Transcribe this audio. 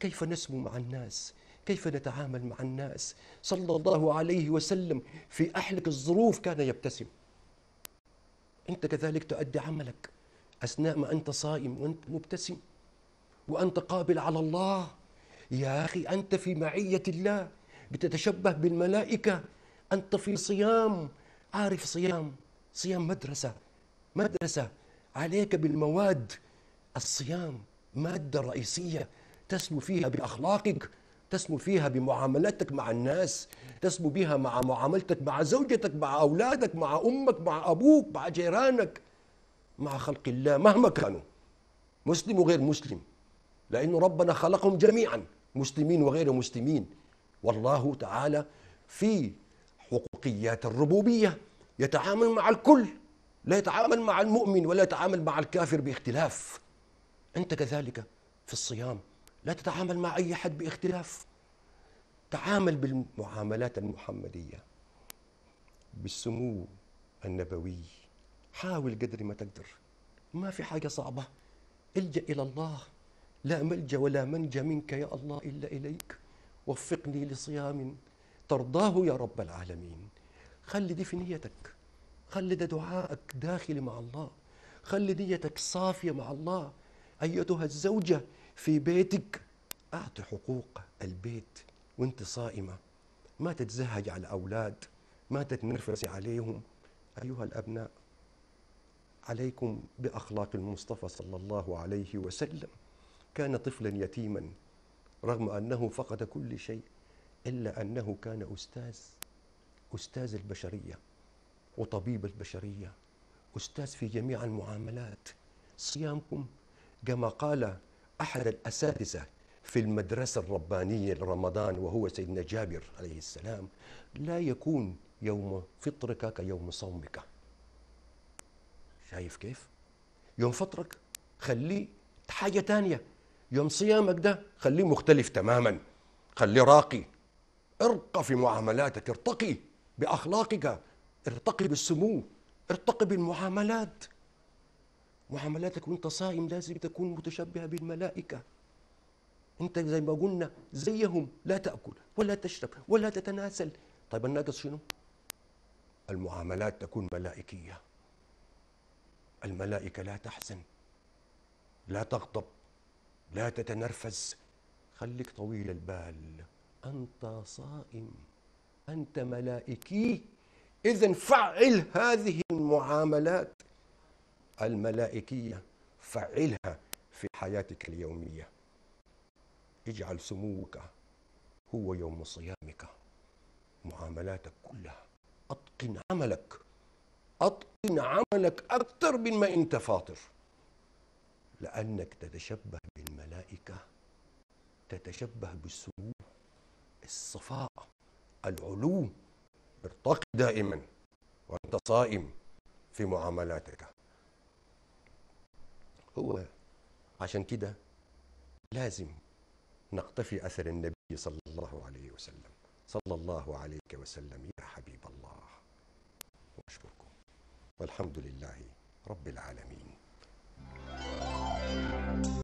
كيف نسمو مع الناس كيف نتعامل مع الناس صلى الله عليه وسلم في أحلك الظروف كان يبتسم أنت كذلك تؤدي عملك أثناء ما أنت صائم وأنت مبتسم وأنت قابل على الله يا أخي أنت في معية الله بتتشبه بالملائكة أنت في صيام عارف صيام صيام مدرسة مدرسة عليك بالمواد الصيام مادة رئيسية تسمو فيها باخلاقك تسمو فيها بمعاملتك مع الناس تسمو بها مع معاملتك مع زوجتك مع اولادك مع امك مع ابوك مع جيرانك مع خلق الله مهما كانوا مسلم وغير مسلم لأن ربنا خلقهم جميعا مسلمين وغير مسلمين والله تعالى في حقوقيات الربوبية يتعامل مع الكل لا يتعامل مع المؤمن ولا يتعامل مع الكافر باختلاف أنت كذلك في الصيام لا تتعامل مع أي حد باختلاف تعامل بالمعاملات المحمدية بالسمو النبوي حاول قدر ما تقدر ما في حاجة صعبة الجأ إلى الله لا ملجأ ولا منجى منك يا الله إلا إليك وفقني لصيام ترضاه يا رب العالمين خلي دي في نيتك خلي ده دعائك داخلي مع الله خلي نيتك صافية مع الله أيتها الزوجة في بيتك أعطي حقوق البيت وانت صائمة ما تتزهج على الأولاد ما تتنرفزي عليهم أيها الأبناء عليكم بأخلاق المصطفى صلى الله عليه وسلم كان طفلا يتيما رغم أنه فقد كل شيء إلا أنه كان أستاذ أستاذ البشرية وطبيب البشرية أستاذ في جميع المعاملات صيامكم كما قال أحد الأساتذة في المدرسة الربانية لرمضان وهو سيدنا جابر عليه السلام لا يكون يوم فطرك كيوم صومك شايف كيف؟ يوم فطرك خليه حاجة تانية يوم صيامك ده خليه مختلف تماما خليه راقي ارقى في معاملاتك ارتقي بأخلاقك ارتقي بالسمو ارتقي بالمعاملات معاملاتك وانت صائم لازم تكون متشبهة بالملائكة انت زي ما قلنا زيهم لا تاكل ولا تشرب ولا تتناسل طيب الناقص شنو المعاملات تكون ملائكيه الملائكه لا تحزن لا تغضب لا تتنرفز خليك طويل البال انت صائم انت ملائكي اذا فعل هذه المعاملات الملائكيه فعلها في حياتك اليوميه اجعل سموك هو يوم صيامك معاملاتك كلها أتقن عملك أتقن عملك أكثر مما أنت فاطر لأنك تتشبه بالملائكة تتشبه بالسمو الصفاء العلو ارتقي دائما وأنت صائم في معاملاتك هو عشان كده لازم نقتفي أثر النبي صلى الله عليه وسلم صلى الله عليك وسلم يا حبيب الله وأشكركم والحمد لله رب العالمين